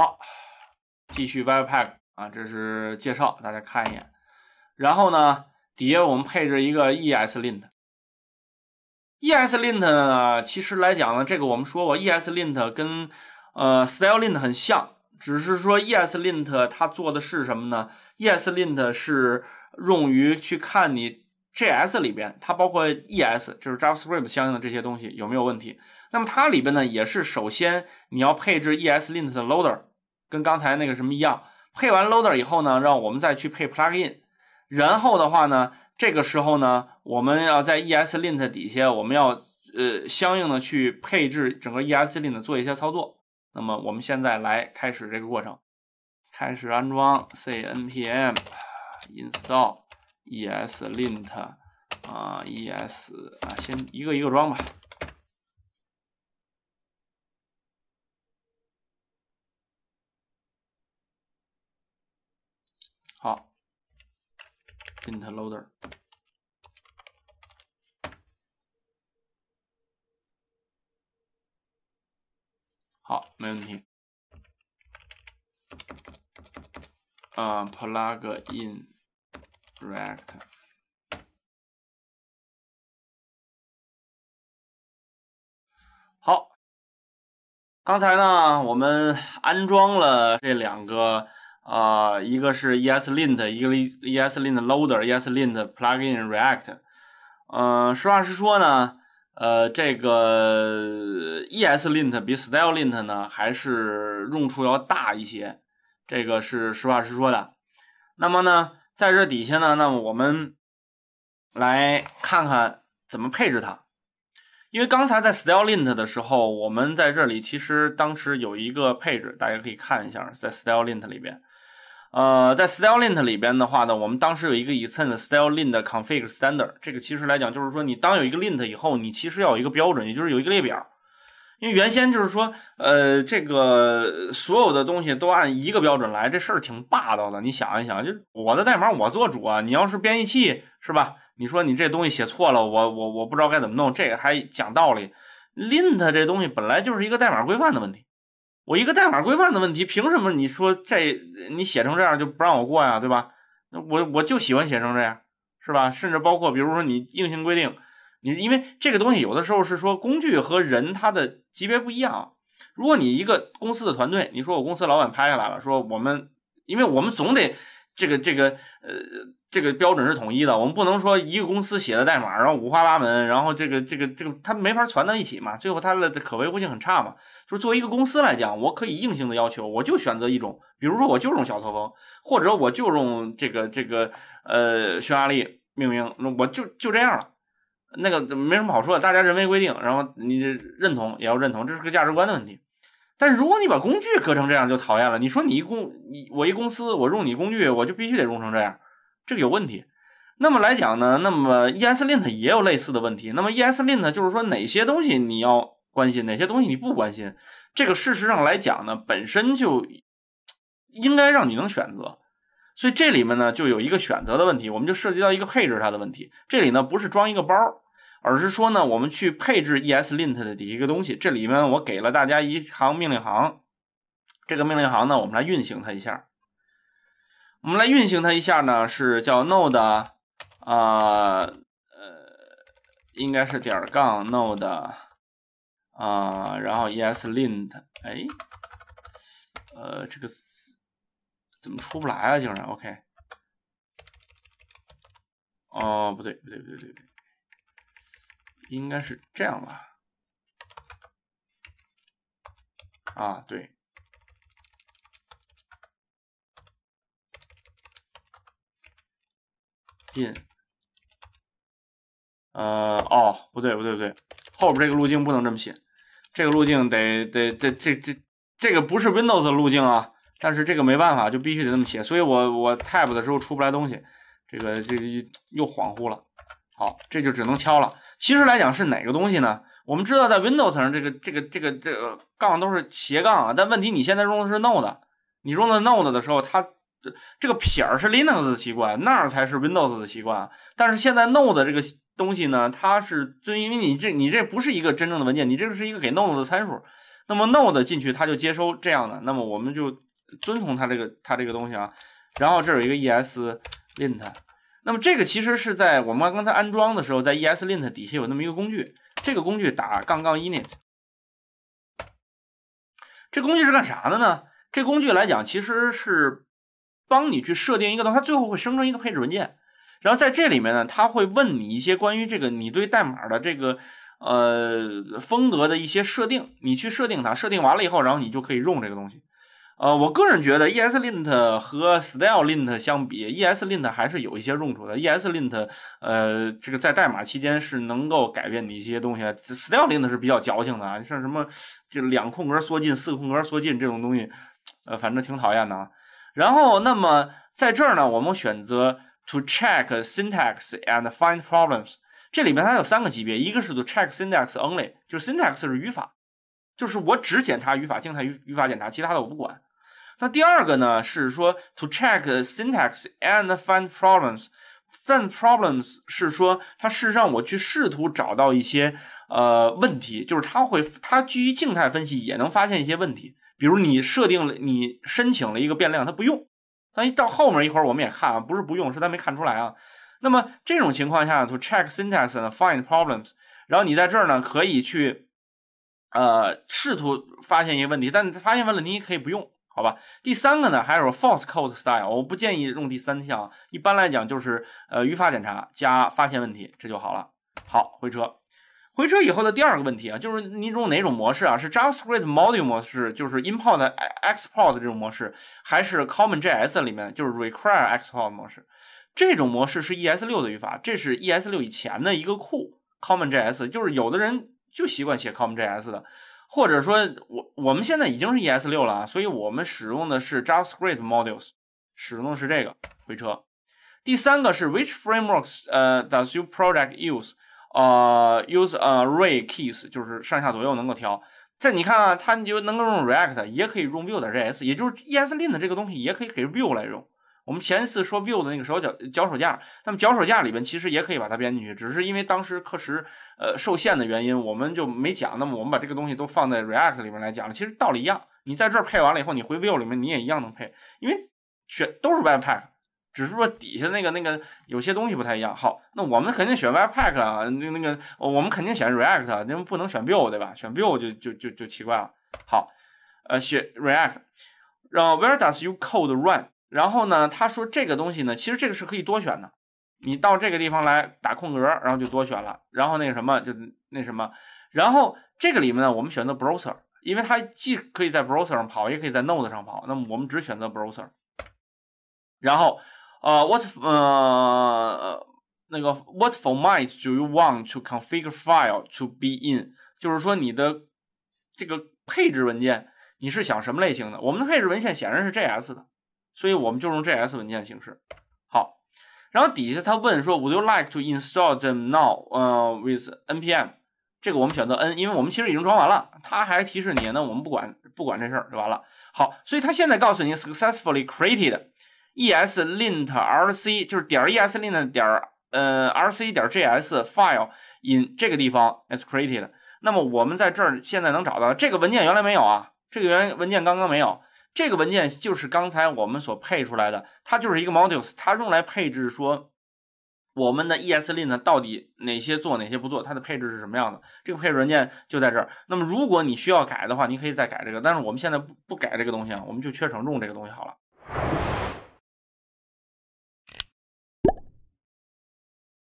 好，继续 webpack 啊，这是介绍，大家看一眼。然后呢，底下我们配置一个 eslint。eslint 呢，其实来讲呢，这个我们说过，eslint 跟呃 stylelint 很像，只是说 eslint 它做的是什么呢？eslint 是用于去看你 js 里边，它包括 es，就是 JavaScript 相应的这些东西有没有问题。那么它里边呢，也是首先你要配置 eslint 的 loader。跟刚才那个什么一样，配完 loader 以后呢，让我们再去配 plugin，然后的话呢，这个时候呢，我们要在 es lint 底下，我们要呃相应的去配置整个 es lint 做一些操作。那么我们现在来开始这个过程，开始安装 c npm install es lint 啊 es 啊，先一个一个装吧。好 i n t e l l o l d e r 好，没问题。啊 p l u g i n React。好，刚才呢，我们安装了这两个。啊，一个是 ESLint，一个 ESLint Loader，ESLint Plugin React。嗯，实话实说呢，呃，这个 ESLint 比 Stylelint 呢还是用处要大一些，这个是实话实说的。那么呢，在这底下呢，那么我们来看看怎么配置它。因为刚才在 Stylelint 的时候，我们在这里其实当时有一个配置，大家可以看一下，在 Stylelint 里边。呃，在 stylelint 里边的话呢，我们当时有一个 extend stylelint 的 config standard，这个其实来讲就是说，你当有一个 lint 以后，你其实要有一个标准，也就是有一个列表。因为原先就是说，呃，这个所有的东西都按一个标准来，这事儿挺霸道的。你想一想，就我的代码我做主啊！你要是编译器是吧？你说你这东西写错了，我我我不知道该怎么弄，这个还讲道理。lint 这东西本来就是一个代码规范的问题。我一个代码规范的问题，凭什么你说这你写成这样就不让我过呀？对吧？那我我就喜欢写成这样，是吧？甚至包括比如说你硬性规定，你因为这个东西有的时候是说工具和人他的级别不一样。如果你一个公司的团队，你说我公司老板拍下来了，说我们，因为我们总得。这个这个呃这个标准是统一的，我们不能说一个公司写的代码，然后五花八门，然后这个这个这个他没法儿传到一起嘛，最后他的可维护性很差嘛。就作为一个公司来讲，我可以硬性的要求，我就选择一种，比如说我就用小驼峰，或者我就用这个这个呃匈牙利命名，我就就这样了。那个没什么好说的，大家人为规定，然后你认同也要认同，这是个价值观的问题。但是如果你把工具割成这样就讨厌了。你说你一公你我一公司我用你工具我就必须得用成这样，这个有问题。那么来讲呢，那么 ESLint 也有类似的问题。那么 ESLint 就是说哪些东西你要关心，哪些东西你不关心。这个事实上来讲呢，本身就应该让你能选择。所以这里面呢就有一个选择的问题，我们就涉及到一个配置它的问题。这里呢不是装一个包。而是说呢，我们去配置 ESLint 的一个东西。这里面我给了大家一行命令行，这个命令行呢，我们来运行它一下。我们来运行它一下呢，是叫 node 啊呃，应该是点杠 node 啊，然后 ESlint 哎呃，这个怎么出不来啊？竟然 OK？哦，不对不对不对不对。应该是这样吧？啊，对。in，呃，哦，不对，不对，不对，后边这个路径不能这么写，这个路径得得得这这这个不是 Windows 路径啊，但是这个没办法，就必须得这么写，所以我我 tab 的时候出不来东西，这个这个又恍惚了。好，这就只能敲了。其实来讲是哪个东西呢？我们知道在 Windows 上这个这个这个这个杠都是斜杠啊，但问题你现在用的是 Node，你用的 Node 的时候，它这个撇是 Linux 的习惯，那儿才是 Windows 的习惯。但是现在 Node 这个东西呢，它是就因为你这你这不是一个真正的文件，你这个是一个给 Node 的参数。那么 Node 进去它就接收这样的，那么我们就遵从它这个它这个东西啊。然后这有一个 ES lint。那么这个其实是在我们刚才安装的时候，在 ESLint 底下有那么一个工具，这个工具打“——杠杠 init”，这工具是干啥的呢？这工具来讲，其实是帮你去设定一个东西，它最后会生成一个配置文件。然后在这里面呢，它会问你一些关于这个你对代码的这个呃风格的一些设定，你去设定它，设定完了以后，然后你就可以用这个东西。呃，我个人觉得，ESLint 和 Stylelint 相比，ESlint 还是有一些用处的。ESlint，呃，这个在代码期间是能够改变你一些东西。Stylelint 是比较矫情的啊，像什么这两空格缩进、四个空格缩进这种东西，呃，反正挺讨厌的。啊。然后，那么在这儿呢，我们选择 To check syntax and find problems。这里面它有三个级别，一个是 To check syntax only，就是 syntax 是语法，就是我只检查语法，静态语语法检查，其他的我不管。那第二个呢，是说 to check syntax and find problems。find problems 是说，它是让我去试图找到一些呃问题，就是它会，它基于静态分析也能发现一些问题。比如你设定了，你申请了一个变量，它不用。但一到后面一会儿我们也看啊，不是不用，是它没看出来啊。那么这种情况下，to check syntax and f i n d problems。然后你在这儿呢，可以去呃试图发现一个问题，但发现问了，你也可以不用。好吧，第三个呢，还有 false code style，我不建议用第三项。一般来讲就是呃语法检查加发现问题，这就好了。好，回车，回车以后的第二个问题啊，就是你用哪种模式啊？是 JavaScript module 模式，就是 import export 这种模式，还是 CommonJS 里面就是 require export 模式？这种模式是 ES6 的语法，这是 ES6 以前的一个库 CommonJS，就是有的人就习惯写 CommonJS 的。或者说，我我们现在已经是 ES6 了啊，所以我们使用的是 JavaScript modules，使用的是这个。回车。第三个是 Which frameworks，呃，Does your project use？呃，Use，a r a y keys，就是上下左右能够调。这你看啊，它就能够用 React，也可以用 Vue.js，也就是 ES l i n 的这个东西也可以给 Vue 来用。我们前一次说 v i e w 的那个手脚脚手架，那么脚手架里边其实也可以把它编进去，只是因为当时课时呃受限的原因，我们就没讲。那么我们把这个东西都放在 React 里面来讲了，其实道理一样。你在这儿配完了以后，你回 v i e w 里面你也一样能配，因为选都是 Webpack，只是说底下那个那个有些东西不太一样。好，那我们肯定选 Webpack 啊，那那个我们肯定选 React，那为不能选 v i e w 对吧？选 v i e w 就就就就奇怪了。好，呃，选 React，然后 Where does your code run？然后呢，他说这个东西呢，其实这个是可以多选的。你到这个地方来打空格，然后就多选了。然后那个什么就那什么，然后这个里面呢，我们选择 browser，因为它既可以在 browser 上跑，也可以在 node 上跑。那么我们只选择 browser。然后呃，what 呃那个 what format do you want to configure file to be in？就是说你的这个配置文件你是想什么类型的？我们的配置文件显然是 js 的。所以我们就用 JS 文件形式。好，然后底下他问说，Would you like to install them now？呃，with NPM？这个我们选择 N，因为我们其实已经装完了。他还提示你，那我们不管不管这事儿就完了。好，所以他现在告诉你，successfully created eslint.rc 就是点 eslint 点呃 rc 点 js file in 这个地方 is created。那么我们在这儿现在能找到这个文件原来没有啊？这个原文件刚刚没有。这个文件就是刚才我们所配出来的，它就是一个 module，它用来配置说我们的 ESLint 到底哪些做哪些不做，它的配置是什么样的。这个配置文件就在这儿。那么如果你需要改的话，你可以再改这个，但是我们现在不不改这个东西啊，我们就缺承重这个东西好了。